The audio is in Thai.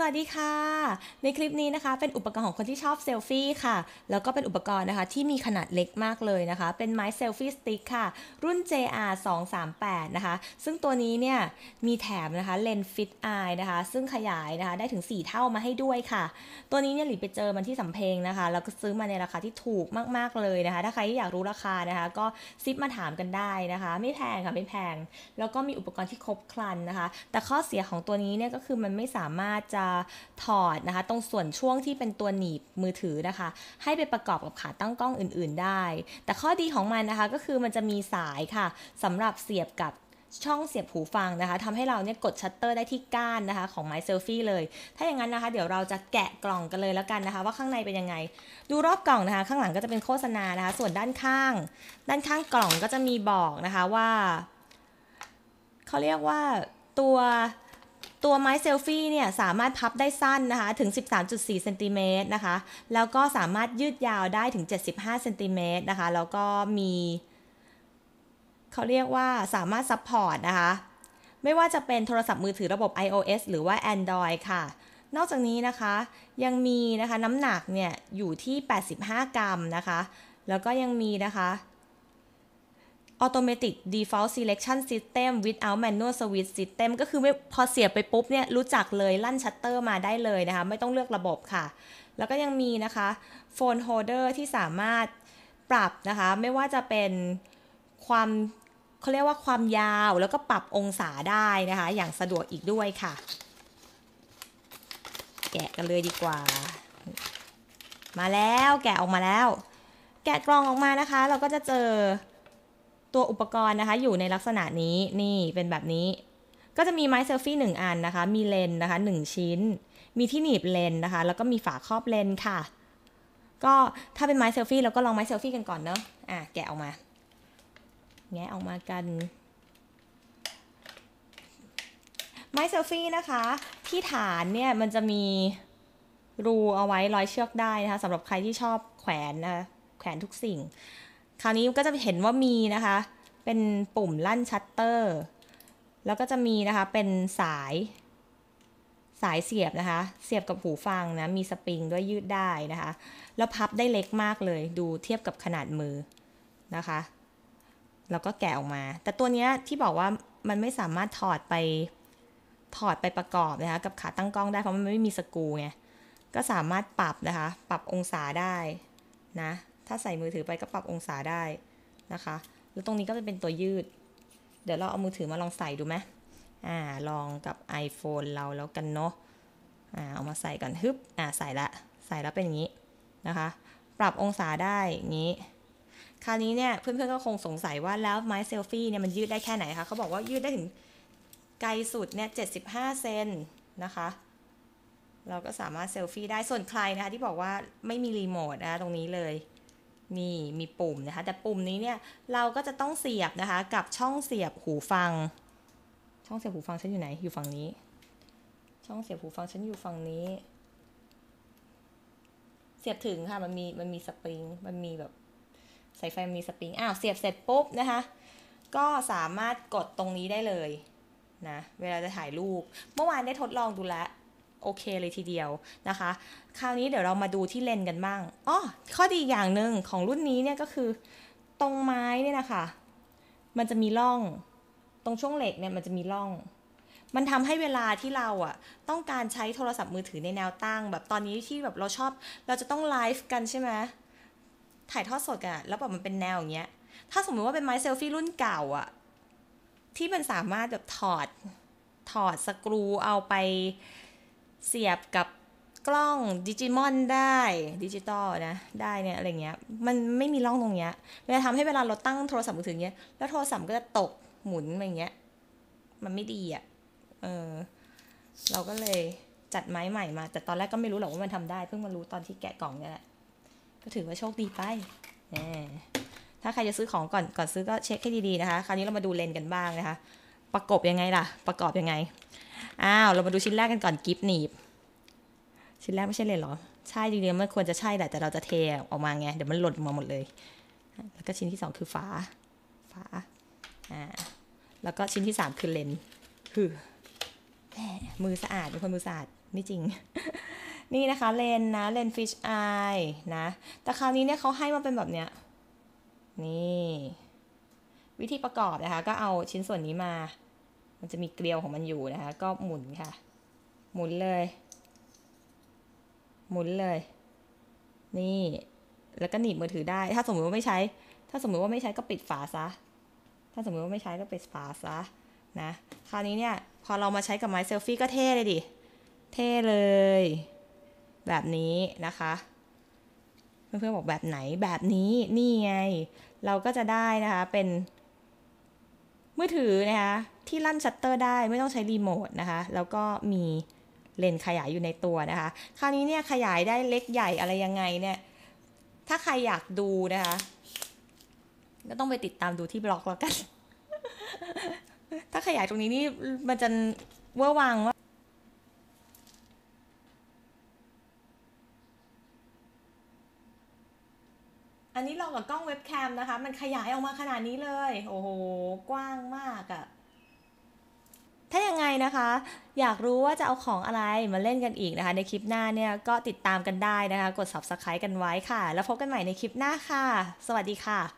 สวัสดีค่ะในคลิปนี้นะคะเป็นอุปกรณ์ของคนที่ชอบเซลฟี่ค่ะแล้วก็เป็นอุปกรณ์นะคะที่มีขนาดเล็กมากเลยนะคะ เป็นไม้เซลฟี่สติ๊กค่ะรุ่น JR 2 3 8นะคะซึ่งตัวนี้เนี่ยมีแถมนะคะเลนส์ฟิตไอนะคะซึ่งขยายนะคะได้ถึง 4 เท่ามาให้ด้วยค่ะ ตัวนี้เนี่ยหลีไปเจอมันที่สำเพ็งนะคะแล้วก็ซื้อมาในราคาที่ถูกมากๆเลยนะคะ ถ้าใครที่อยากรู้ราคานะคะ ก็ซิปมาถามกันได้นะคะ ไม่แพงค่ะไม่แพง แล้วก็มีอุปกรณ์ที่ครบครันนะคะ แต่ข้อเสียของตัวนี้เนี่ยก็คือมันไม่สามารถจะถอดนะคะตรงส่วนช่วงที่เป็นตัวหนีบมือถือนะคะ ให้ไปประกอบกับขาตั้งกล้องอื่นๆได้ แต่ข้อดีของมันนะคะก็คือมันจะมีสายค่ะสำหรับเสียบกับช่องเสียบหูฟังนะคะทำให้เราเนี่ยกดชัตเตอร์ได้ที่ก้านนะคะของไม้เซลฟี่เลย ถ้าอย่างนั้นนะคะ เดี๋ยวเราจะแกะกล่องกันเลยแล้วกันนะคะ ว่าข้างในเป็นยังไง ดูรอบกล่องนะคะ ข้างหลังก็จะเป็นโฆษณานะคะ ส่วนด้านข้างด้านข้างกล่องก็จะมีบอกนะคะว่าเขาเรียกว่าตัวตัวไม้เซลฟี่เนี่ยสามารถพับได้สั้นนะคะถึง 13.4เซนติเมตรนะคะแล้วก็สามารถยืดยาวได้ถึง 75เซนติเมตรนะคะ แล้วก็มีเขาเรียกว่าสามารถซัพพอร์ตนะคะ ไม่ว่าจะเป็นโทรศัพท์มือถือระบบ iOS หรือว่า Android ค่ะ นอกจากนี้นะคะยังมีนะคะน้ำหนักเนี่ยอยู่ที่ 85 กรัมนะคะ แล้วก็ยังมีนะคะ automatic default selection system without manual switch system ก็คือพอเสียบไปปุ๊บเนี่ย รู้จักเลย ลั่นชัตเตอร์มาได้เลยนะคะ ไม่ต้องเลือกระบบค่ะ แล้วก็ยังมีนะคะ phone holder ที่สามารถปรับนะคะ ไม่ว่าจะเป็นความเขาเรียกว่าความยาวแล้วก็ปรับองศาได้นะคะ อย่างสะดวกอีกด้วยค่ะ แกะกันเลยดีกว่า มาแล้วแกะออกมาแล้ว แกะกล่องออกมานะคะ เราก็จะเจอตัวอุปกรณ์นะคะอยู่ในลักษณะนี้นี่เป็นแบบนี้ ก็จะมีไม้เซลฟี่หนึ่งอันนะคะมีเลนนะคะหนึ่งชิ้น มีที่หนีบเลนนะคะแล้วก็มีฝาครอบเลนค่ะ ก็ถ้าเป็นไม้เซลฟี่เราก็ลองไม้เซลฟี่กันก่อนเนาะอ่ะแกะออกมาแงะออกมากัน ไม้เซลฟี่นะคะที่ฐานเนี่ยมันจะมี รูเอาไว้ร้อยเชือกได้นะคะสำหรับใครที่ชอบแขวนนะแขวนทุกสิ่งคราวนี้ก็จะเห็นว่ามีนะคะ เป็นปุ่มลั่นชัตเตอร์ แล้วก็จะมีนะคะ เป็นสาย สายเสียบนะคะ เสียบกับหูฟังนะ มีสปริงด้วยยืดได้นะคะ แล้วพับได้เล็กมากเลย ดูเทียบกับขนาดมือนะคะ แล้วก็แกะออกมา แต่ตัวนี้ที่บอกว่ามันไม่สามารถถอดไปถอดไปประกอบนะคะ กับขาตั้งกล้องได้ เพราะมันไม่มีสกูไงก็สามารถปรับนะคะ ปรับองศาได้นะถ้าใส่มือถือไปก็ปรับองศาได้นะคะ แล้วตรงนี้ก็จะเป็นตัวยืด เดี๋ยวเราเอามือถือมาลองใส่ดูไหมอ่า ลองกับ iPhone เราแล้วกันเนาะ อ่า เอามาใส่กันฮึบ อ่าใส่ละ ใส่แล้วเป็นอย่างนี้นะคะ ปรับองศาได้งนี้ คราวนี้เนี่ยเพื่อนๆก็คงสงสัยว่าแล้วไม้เซลฟี่เนี่ยมันยืดได้แค่ไหนคะ เขาบอกว่ายืดได้ถึง ไกลสุดเนี่ยเจ็ดสิบห้าเซนนะคะ เราก็สามารถเซลฟี่ได้ ส่วนใครนะคะ ที่บอกว่าไม่มีรีโมทนะตรงนี้เลยนี่มีปุ่มนะคะ แต่ปุ่มนี้เนี่ย เราก็จะต้องเสียบนะคะ กับช่องเสียบหูฟัง ช่องเสียบหูฟังฉันอยู่ไหนอยู่ฝั่งนี้ ช่องเสียบหูฟังฉันอยู่ฝั่งนี้ เสียบถึงค่ะ มันมีมันมีสปริง มันมีแบบสายไฟมีสปริงอ้าวเสียบเสร็จปุ๊บนะคะ ก็สามารถกดตรงนี้ได้เลยนะเวลาจะถ่ายรูปเมื่อวานได้ทดลองดูแล้วโอเคเลยทีเดียวนะคะ คราวนี้เดี๋ยวเรามาดูที่เลนกันบ้างอ๋อข้อดีอย่างหนึ่งของรุ่นนี้เนี่ยก็คือตรงไม้เนี่ยนะคะ มันจะมีร่อง ตรงช่วงเหล็กเนี่ยมันจะมีร่อง มันทำให้เวลาที่เราอ่ะต้องการใช้โทรศัพท์มือถือในแนวตั้ง แบบตอนนี้ที่แบบเราชอบ เราจะต้องไลฟ์กันใช่ไหม ถ่ายทอดสดกันแล้วแบบมันเป็นแนวอย่างเงี้ย ถ้าสมมติว่าเป็นไม้เซลฟี่รุ่นเก่าอ่ะที่มันสามารถแบบถอดถอดสกรูเอาไปเสียบกับกล้องดิจิมอนได้ดิจิตอลนะ ได้เนี่ย อะไรเงี้ย มันไม่มีร่องตรงเนี้ยมันจะทำให้เวลาเราตั้งโทรศัพท์มือถือเงี้ยแล้วโทรศัพท์ก็จะตกหมุนอะไรเงี้ย มันไม่ดีอะ่ะ เออ เราก็เลยจัดไม้ใหม่มา แต่ตอนแรกก็ไม่รู้หรอกว่ามันทำได้ เพิ่งมารู้ตอนที่แกะกล่องเนี่ยแหละก็ถือว่าโชคดีไปถ้าใครจะซื้อของก่อนก่อนซื้อก็เช็คให้ดีๆนะคะ คราวนี้เรามาดูเลนกันบ้างนะคะ ประกบยังไงล่ะ ประกอบยังไงอ้าว เรามาดูชิ้นแรกกันก่อนกิฟหนีบ ชิ้นแรกไม่ใช่เลยเหรอ ใช่จริงๆมันควรจะใช่แหละแต่เราจะเทออกมาไงเดี๋ยวมันหล่นมาหมดเลย แล้วก็ชิ้นที่สองคือฝา ฝา อ่า แล้วก็ชิ้นที่สามคือเลน คือแหม มือสะอาดเป็นคนมือสะอาดนี่จริง นี่นะคะเลนนะเลนฟิชไอนะ แต่คราวนี้เนี่ยเขาให้มาเป็นแบบเนี้ย นี่ วิธีประกอบนะคะ ก็เอาชิ้นส่วนนี้มามันจะมีเกลียวของมันอยู่นะคะ ก็หมุนค่ะ หมุนเลย หมุนเลย นี่ แล้วก็หนีบมือถือได้ ถ้าสมมติว่าไม่ใช้ ถ้าสมมติว่าไม่ใช้ก็ปิดฝาซะ ถ้าสมมติว่าไม่ใช้ก็ปิดฝาซะ นะ คราวนี้เนี่ย พอเรามาใช้กับไม้เซลฟี่ก็เท่เลยดิ เท่เลย แบบนี้นะคะ เพื่อนๆบอกแบบไหน แบบนี้ นี่ไง เราก็จะได้นะคะ เป็นมือถือนะคะที่ลั่นชัตเตอร์ได้ไม่ต้องใช้รีโมทนะคะ แล้วก็มีเลนขยายอยู่ในตัวนะคะคราวนี้เนี่ย ขยายได้เล็กใหญ่อะไรยังไงเนี่ย ถ้าใครอยากดูนะคะ ก็ต้องไปติดตามดูที่บล็อกแล้วกัน ถ้าขยายตรงนี้นี่มันจะเวอร์วังว่าอันนี้ลองกับกล้องเว็บแคมนะคะ มันขยายออกมาขนาดนี้เลย โอ้โห กว้างมากอะถ้ายังไงนะคะ อยากรู้ว่าจะเอาของอะไรมาเล่นกันอีกนะคะ ในคลิปหน้าเนี่ยก็ติดตามกันได้นะคะ กด subscribe กันไว้ค่ะ แล้วพบกันใหม่ในคลิปหน้าค่ะ สวัสดีค่ะ